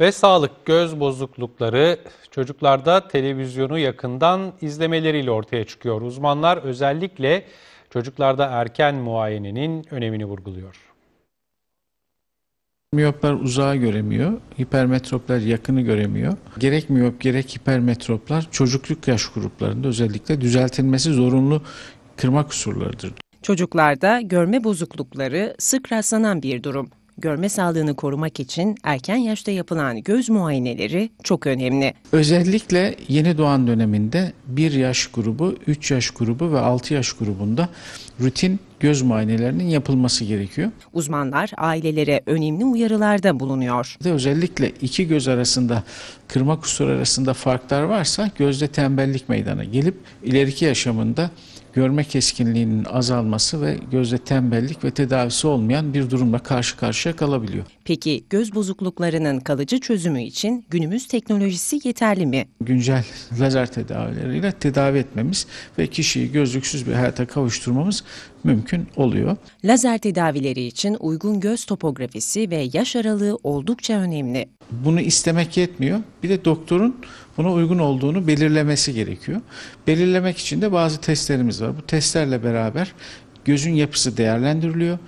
ve sağlık göz bozuklukları çocuklarda televizyonu yakından izlemeleriyle ortaya çıkıyor. Uzmanlar özellikle çocuklarda erken muayenenin önemini vurguluyor. Miyoplar uzağı göremiyor, hipermetroplar yakını göremiyor. Gerek miyop gerek hipermetroplar çocukluk yaş gruplarında özellikle düzeltilmesi zorunlu kırma kusurlarıdır. Çocuklarda görme bozuklukları sık rastlanan bir durum görme sağlığını korumak için erken yaşta yapılan göz muayeneleri çok önemli. Özellikle yeni doğan döneminde 1 yaş grubu, 3 yaş grubu ve 6 yaş grubunda rutin göz muayenelerinin yapılması gerekiyor. Uzmanlar ailelere önemli uyarılarda bulunuyor. Özellikle iki göz arasında kırma kusur arasında farklar varsa gözde tembellik meydana gelip ileriki yaşamında görme keskinliğinin azalması ve gözde tembellik ve tedavisi olmayan bir durumla karşı karşıya kalabiliyor. Peki göz bozukluklarının kalıcı çözümü için günümüz teknolojisi yeterli mi? Güncel lazer tedavileriyle tedavi etmemiz ve kişiyi gözlüksüz bir hayata kavuşturmamız mümkün oluyor. Lazer tedavileri için uygun göz topografisi ve yaş aralığı oldukça önemli. Bunu istemek yetmiyor. Bir de doktorun buna uygun olduğunu belirlemesi gerekiyor. Belirlemek için de bazı testlerimiz var. Bu testlerle beraber gözün yapısı değerlendiriliyor.